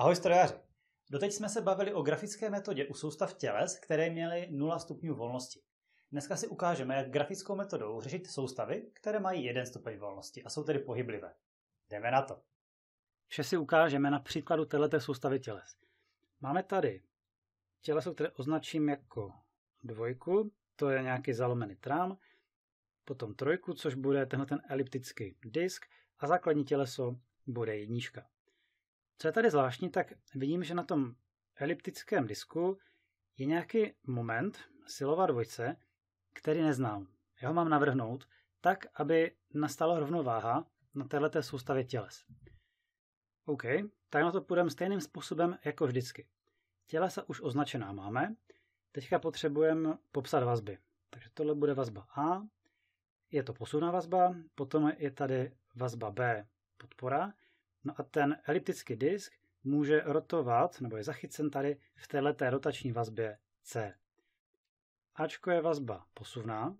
Ahoj strojaři! Doteď jsme se bavili o grafické metodě u soustav těles, které měly 0 stupňů volnosti. Dneska si ukážeme, jak grafickou metodou řešit soustavy, které mají 1 stupeň volnosti a jsou tedy pohyblivé. Jdeme na to. Vše si ukážeme na příkladu této soustavy těles. Máme tady těleso, které označím jako dvojku, to je nějaký zalomený trám, potom trojku, což bude tenhle ten eliptický disk a základní těleso bude jednička. Co je tady zvláštní, tak vidím, že na tom eliptickém disku je nějaký moment, silová dvojce, který neznám. Já ho mám navrhnout tak, aby nastala rovnováha na této soustavě těles. OK, tak na to půjdeme stejným způsobem jako vždycky. se už označená máme, teďka potřebujeme popsat vazby. Takže tohle bude vazba A, je to posuná vazba, potom je tady vazba B, podpora, No a ten eliptický disk může rotovat, nebo je zachycen tady v této rotační vazbě C. Ačko je vazba posuvná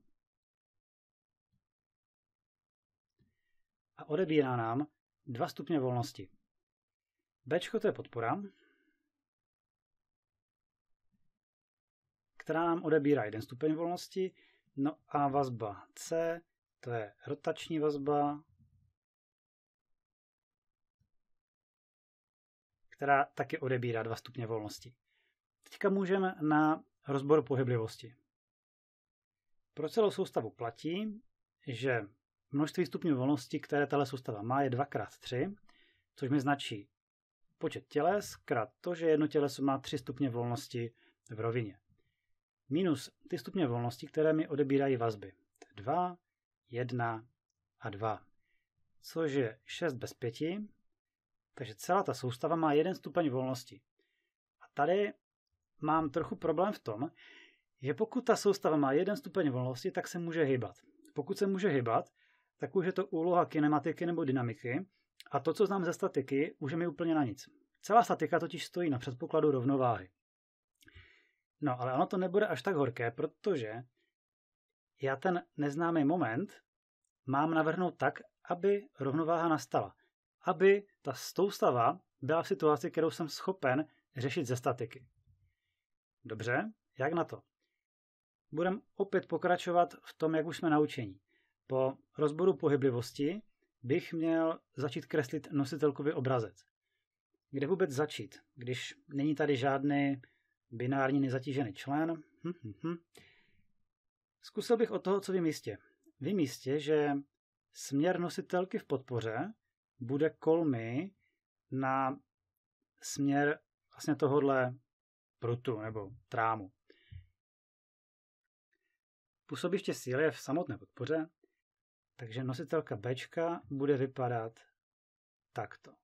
a odebírá nám dva stupně volnosti. Bčko to je podpora, která nám odebírá jeden stupeň volnosti, no a vazba C, to je rotační vazba, která taky odebírá dva stupně volnosti. Teďka můžeme na rozbor pohyblivosti. Pro celou soustavu platí, že množství stupňů volnosti, které tahle soustava má, je 2x3, což mi značí počet těles krát to, že jedno těleso má 3 stupně volnosti v rovině. Minus ty stupně volnosti, které mi odebírají vazby. 2, 1 a 2. Což je 6 bez 5, takže celá ta soustava má jeden stupeň volnosti. A tady mám trochu problém v tom, že pokud ta soustava má jeden stupeň volnosti, tak se může hýbat. Pokud se může hýbat, tak už je to úloha kinematiky nebo dynamiky a to, co znám ze statiky, už je mi úplně na nic. Celá statika totiž stojí na předpokladu rovnováhy. No, ale ono to nebude až tak horké, protože já ten neznámý moment mám navrhnout tak, aby rovnováha nastala aby ta soustava byla v situaci, kterou jsem schopen řešit ze statiky. Dobře, jak na to? Budeme opět pokračovat v tom, jak už jsme naučení. Po rozboru pohyblivosti bych měl začít kreslit nositelkový obrazec. Kde vůbec začít, když není tady žádný binární nezatížený člen? Hm, hm, hm. Zkusil bych od toho, co vím jistě. Vím jistě, že směr nositelky v podpoře bude kolmy na směr vlastně tohohle prutu nebo trámu. Působiště síly je v samotné podpoře, takže nositelka B bude vypadat takto.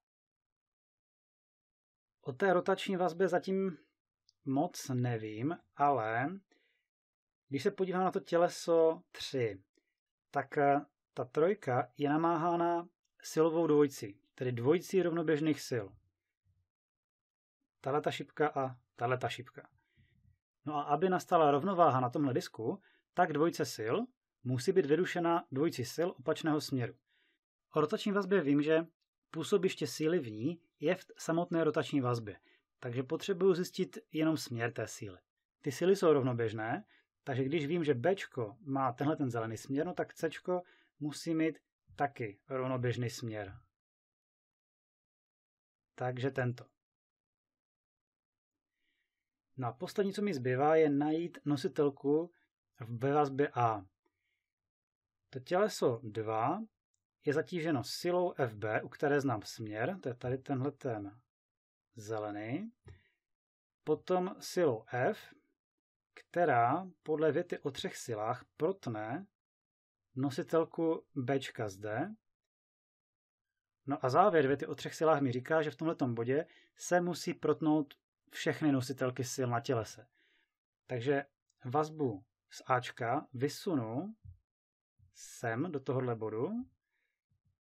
O té rotační vazbě zatím moc nevím, ale když se podívám na to těleso 3, tak ta trojka je namáhána silovou dvojici, tedy dvojici rovnoběžných sil. Tahle ta šipka a tahle ta šipka. No a aby nastala rovnováha na tomhle disku, tak dvojice sil musí být vyrušena dvojici sil opačného směru. O rotační vazbě vím, že působiště síly v ní je v samotné rotační vazbě, takže potřebuju zjistit jenom směr té síly. Ty síly jsou rovnoběžné, takže když vím, že B má tenhle ten zelený směr, no tak C musí mít taky rovnoběžný směr. Takže tento. No a poslední, co mi zbývá, je najít nositelku v vazbě A. To těleso 2 je zatíženo silou FB, u které znám směr, to je tady tenhle ten zelený, potom silou F, která podle věty o třech silách protne nositelku Bčka zde. No a závěr věty o třech silách mi říká, že v tomto bodě se musí protnout všechny nositelky sil na tělese. Takže vazbu z Ačka vysunu sem do tohohle bodu,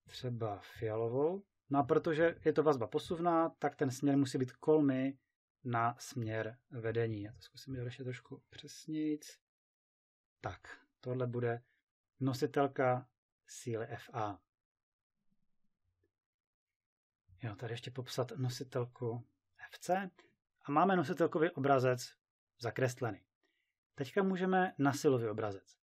třeba fialovou, no a protože je to vazba posuvná, tak ten směr musí být kolmy na směr vedení. Já to zkusím ještě trošku přesnějíc. Tak, tohle bude nositelka síly FA. Jo, tady ještě popsat nositelku FC a máme nositelkový obrazec zakreslený. Teďka můžeme na silový obrazec.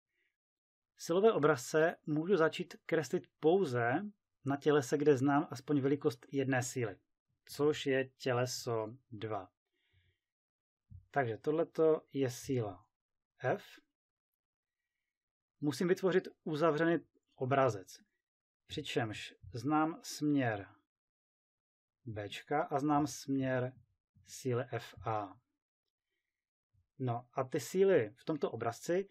Silové obrazce můžu začít kreslit pouze na tělese, kde znám aspoň velikost jedné síly, což je těleso 2. Takže tohleto je síla F, musím vytvořit uzavřený obrazec. Přičemž znám směr B a znám směr síly FA. No a ty síly v tomto obrazci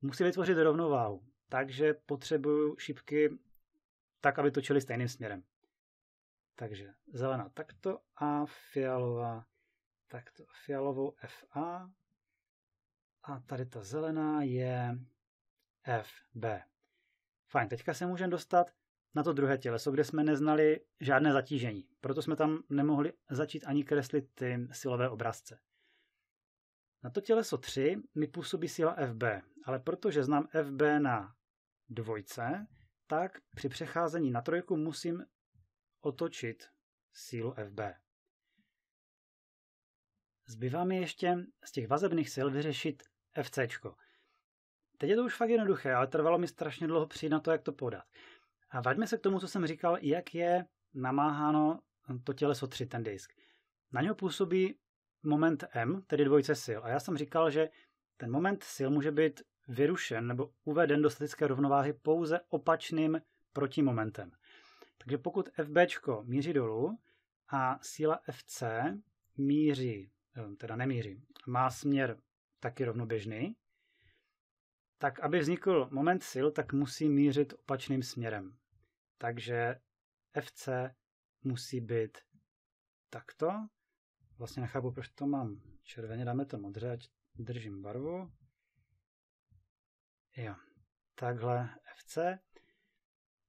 musí vytvořit rovnováhu, takže potřebuju šipky tak, aby točily stejným směrem. Takže zelená takto a fialová takto. Fialovou FA a tady ta zelená je FB. Fajn, teďka se můžeme dostat na to druhé těleso, kde jsme neznali žádné zatížení. Proto jsme tam nemohli začít ani kreslit ty silové obrazce. Na to těleso 3 mi působí síla FB, ale protože znám FB na dvojce, tak při přecházení na trojku musím otočit sílu FB. Zbývá mi ještě z těch vazebných sil vyřešit FC. Teď je to už fakt jednoduché, ale trvalo mi strašně dlouho přijít na to, jak to podat. A vaďme se k tomu, co jsem říkal, jak je namáháno to těleso 3, ten disk. Na něho působí moment M, tedy dvojice sil. A já jsem říkal, že ten moment sil může být vyrušen nebo uveden do statické rovnováhy pouze opačným protimomentem. Takže pokud FB míří dolů a síla FC míří, eh, teda nemíří, má směr taky rovnoběžný, tak aby vznikl moment sil, tak musí mířit opačným směrem. Takže FC musí být takto. Vlastně nechápu, proč to mám červeně, dáme to modře, ať držím barvu. Jo, takhle FC.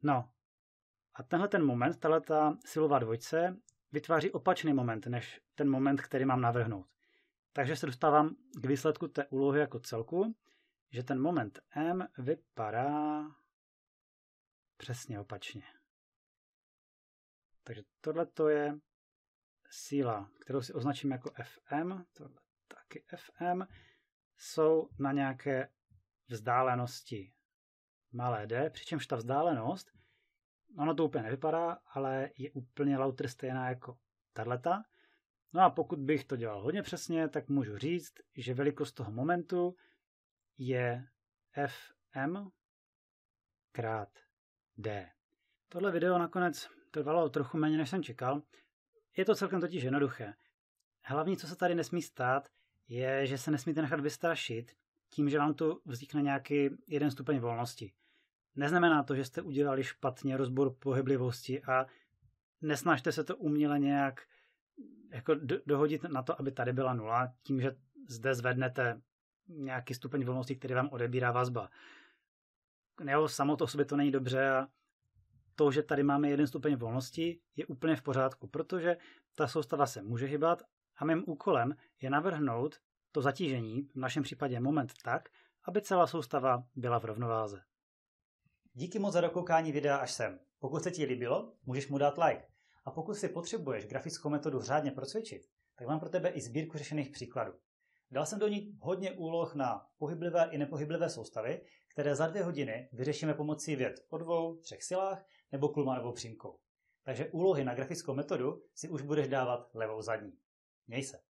No, a tenhle ten moment, tahle ta silová dvojce vytváří opačný moment, než ten moment, který mám navrhnout. Takže se dostávám k výsledku té úlohy jako celku že ten moment M vypadá přesně opačně. Takže tohle to je síla, kterou si označím jako FM, tohle taky FM, jsou na nějaké vzdálenosti malé d, přičemž ta vzdálenost, ono to úplně nevypadá, ale je úplně lauter stejná jako tato. No a pokud bych to dělal hodně přesně, tak můžu říct, že velikost toho momentu je fm krát d. Tohle video nakonec trvalo trochu méně, než jsem čekal. Je to celkem totiž jednoduché. Hlavní, co se tady nesmí stát, je, že se nesmíte nechat vystrašit tím, že vám tu vznikne nějaký jeden stupeň volnosti. Neznamená to, že jste udělali špatně rozbor pohyblivosti a nesnažte se to uměle nějak jako dohodit na to, aby tady byla nula, tím, že zde zvednete nějaký stupeň volnosti, který vám odebírá vazba. Jo, samo to sobě to není dobře a to, že tady máme jeden stupeň volnosti, je úplně v pořádku, protože ta soustava se může hýbat. a mým úkolem je navrhnout to zatížení, v našem případě moment tak, aby celá soustava byla v rovnováze. Díky moc za dokoukání videa až sem. Pokud se ti líbilo, můžeš mu dát like. A pokud si potřebuješ grafickou metodu řádně procvičit, tak mám pro tebe i sbírku řešených příkladů. Dal jsem do ní hodně úloh na pohyblivé i nepohyblivé soustavy, které za dvě hodiny vyřešíme pomocí věd o dvou, třech silách nebo kulma nebo přímkou. Takže úlohy na grafickou metodu si už budeš dávat levou zadní. Měj se.